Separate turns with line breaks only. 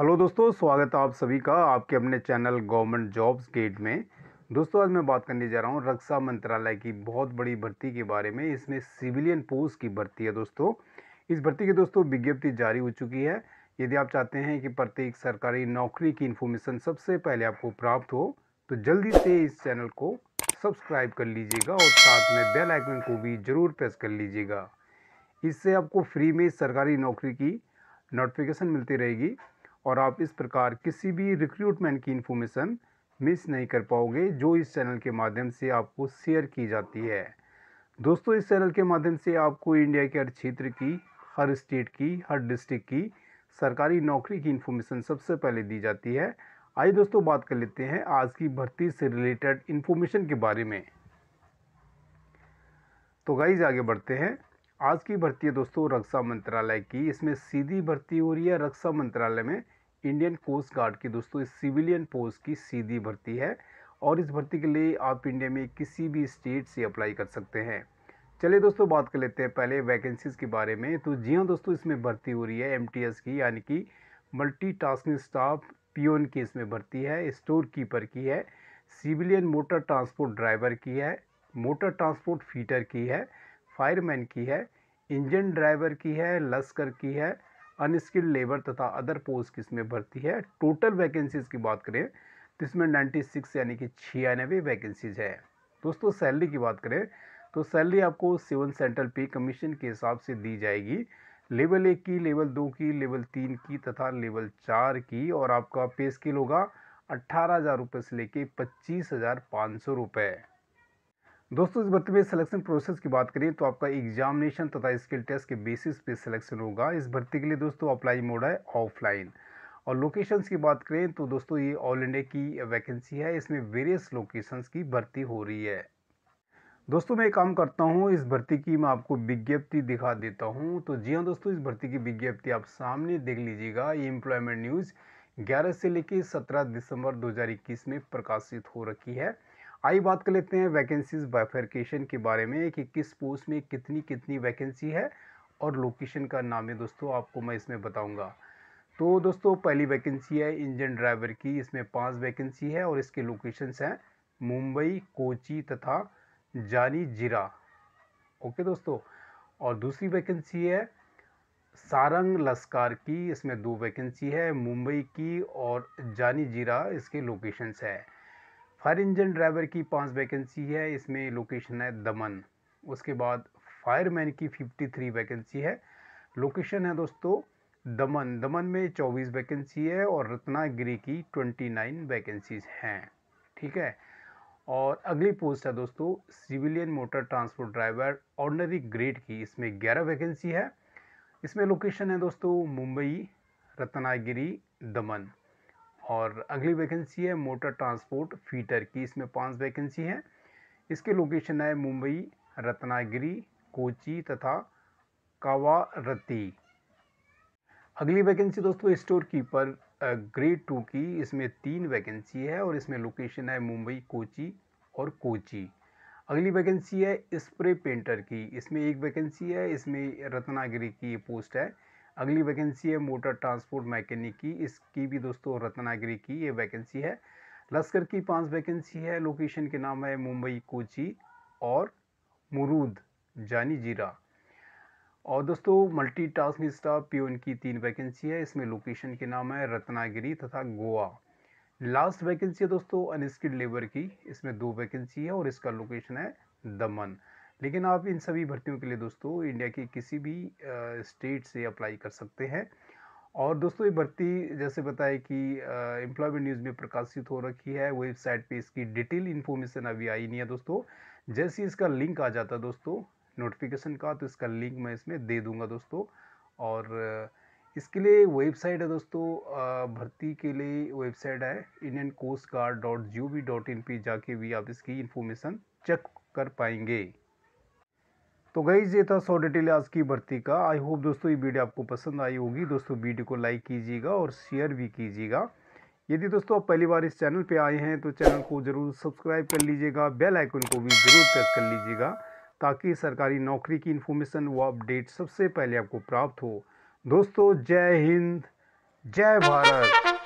hello दोस्तों स्वागत है आप सभी का आपके अपने चैनल गवर्नमेंट जॉब्स गेट में दोस्तों आज मैं बात करने जा रहा हूँ रक्षा मंत्रालय की बहुत बड़ी भर्ती के बारे में इसमें सिविलियन पोस्ट की भर्ती है दोस्तों इस भर्ती की दोस्तों विज्ञप्ति जारी हो चुकी है यदि आप चाहते हैं कि प्रत्येक सरकारी नौकरी की इन्फॉर्मेशन सबसे पहले आपको प्राप्त हो तो जल्दी से इस चैनल को सब्सक्राइब कर लीजिएगा और साथ में बेल आइकन को भी ज़रूर प्रेस कर लीजिएगा इससे आपको फ्री में सरकारी नौकरी की नोटिफिकेशन मिलती रहेगी और आप इस प्रकार किसी भी रिक्रूटमेंट की इन्फॉर्मेशन मिस नहीं कर पाओगे जो इस चैनल के माध्यम से आपको शेयर की जाती है दोस्तों इस चैनल के माध्यम से आपको इंडिया के हर क्षेत्र की हर स्टेट की हर डिस्ट्रिक्ट की सरकारी नौकरी की इन्फॉर्मेशन सबसे पहले दी जाती है आइए दोस्तों बात कर लेते हैं आज की भर्ती से रिलेटेड इन्फॉर्मेशन के बारे में तो गाइज आगे बढ़ते हैं आज की भर्ती है दोस्तों रक्षा मंत्रालय की इसमें सीधी भर्ती हो रही है रक्षा मंत्रालय में इंडियन कोस्ट गार्ड की दोस्तों इस सिविलियन पोस्ट की सीधी भर्ती है और इस भर्ती के लिए आप इंडिया में किसी भी स्टेट से अप्लाई कर सकते हैं चलिए दोस्तों बात कर लेते हैं पहले वैकेंसीज़ के बारे में तो जी हाँ दोस्तों इसमें भर्ती हो रही है एम की यानी कि मल्टी स्टाफ पीओन की इसमें भर्ती है स्टोर कीपर की है सिविलियन मोटर ट्रांसपोर्ट ड्राइवर की है मोटर ट्रांसपोर्ट फीटर की है फायरमैन की है इंजन ड्राइवर की है लश्कर की है अनस्किल्ड लेबर तथा अदर पोस्ट किसमें भर्ती है टोटल वैकेंसीज़ की बात करें तो इसमें 96 यानी कि छियानवे वैकेंसीज़ है दोस्तों सैलरी की बात करें तो सैलरी आपको सेवन सेंट्रल पे कमीशन के हिसाब से दी जाएगी लेवल एक की लेवल दो की लेवल तीन की तथा लेवल चार की और आपका पे स्केल होगा अट्ठारह हज़ार रुपये से लेके पच्चीस हज़ार पाँच सौ रुपये दोस्तों इस भर्ती में सिलेक्शन प्रोसेस की बात करें तो आपका एग्जामिनेशन तथा स्किल टेस्ट के बेसिस पे सिलेक्शन होगा इस भर्ती के लिए दोस्तों अप्लाई मोड है ऑफलाइन और लोकेशंस की बात करें तो दोस्तों ये ऑल इंडिया की वैकेंसी है इसमें वेरियस लोकेशंस की भर्ती हो रही है दोस्तों मैं काम करता हूँ इस भर्ती की मैं आपको विज्ञप्ति दिखा देता हूँ तो जी हाँ दोस्तों इस भर्ती की विज्ञप्ति आप सामने देख लीजिएगा ये इम्प्लॉयमेंट न्यूज़ ग्यारह से लेकर सत्रह दिसंबर दो में प्रकाशित हो रखी है आई बात कर लेते हैं वैकेंसीज बाइफर्केशन के बारे में कि किस पोस्ट में कितनी कितनी वैकेंसी है और लोकेशन का नाम है दोस्तों आपको मैं इसमें बताऊंगा तो दोस्तों पहली वैकेंसी है इंजन ड्राइवर की इसमें पांच वैकेंसी है और इसके लोकेशंस हैं मुंबई कोची तथा जानी जिरा ओके दोस्तों और दूसरी वैकेंसी है सारंग लस्कार की इसमें दो वैकेंसी है मुंबई की और जानी जीरा इसके लोकेशंस है फायर इंजन ड्राइवर की पाँच वैकेंसी है इसमें लोकेशन है दमन उसके बाद फायरमैन की 53 वैकेंसी है लोकेशन है दोस्तों दमन दमन में 24 वैकेंसी है और रत्नागिरी की 29 वैकेंसीज हैं ठीक है और अगली पोस्ट है दोस्तों civilian motor transport driver ordinary grade की इसमें ग्यारह वैकेंसी है इसमें लोकेशन है दोस्तों मुंबई रत्नागिरी दमन और अगली वैकेंसी है मोटर ट्रांसपोर्ट फीटर की इसमें पांच वैकेंसी है इसके लोकेशन है मुंबई रत्नागिरी कोची तथा कावारती अगली वैकेंसी दोस्तों स्टोर कीपर ग्रेड टू की इसमें तीन वैकेंसी है और इसमें लोकेशन है मुंबई कोची और कोची अगली वैकेंसी है स्प्रे पेंटर की इसमें एक वैकेंसी है इसमें रत्नागिरी की पोस्ट है अगली वैकेंसी है मोटर ट्रांसपोर्ट मैकेनिक की इसकी भी दोस्तों रत्नागिरी की ये वैकेंसी है लश्कर की पांच वैकेंसी है लोकेशन के नाम है मुंबई कोची और मुरूद जानी जीरा और दोस्तों मल्टी टास्क स्टाफ पीओन की तीन वैकेंसी है इसमें लोकेशन के नाम है रत्नागिरी तथा गोवा लास्ट वैकेंसी है दोस्तों अनस्किल्ड लेबर की इसमें दो वैकेंसी है और इसका लोकेशन है दमन लेकिन आप इन सभी भर्तियों के लिए दोस्तों इंडिया के किसी भी स्टेट से अप्लाई कर सकते हैं और दोस्तों ये भर्ती जैसे बताए कि एम्प्लॉयमेंट न्यूज़ में प्रकाशित हो रखी है वेबसाइट पे इसकी डिटेल इन्फॉर्मेशन अभी आई नहीं है दोस्तों जैसे इसका लिंक आ जाता दोस्तों नोटिफिकेशन का तो इसका लिंक मैं इसमें दे दूँगा दोस्तों और इसके लिए वेबसाइट है दोस्तों भर्ती के लिए वेबसाइट है Indian coast guard dot G O V dot in पर जाके भी आप इसकी इन्फॉर्मेशन चेक कर पाएंगे तो गईज ये था सौ डिटेल आज की भर्ती का आई होप दोस्तों ये वीडियो आपको पसंद आई होगी दोस्तों वीडियो को लाइक कीजिएगा और शेयर भी कीजिएगा यदि दोस्तों आप पहली बार इस चैनल पे आए हैं तो चैनल को ज़रूर सब्सक्राइब कर लीजिएगा बेल आइकन को भी ज़रूर प्रेस कर लीजिएगा ताकि सरकारी नौकरी की इन्फॉर्मेशन व अपडेट सबसे पहले आपको प्राप्त हो दोस्तों जय हिंद जय भारत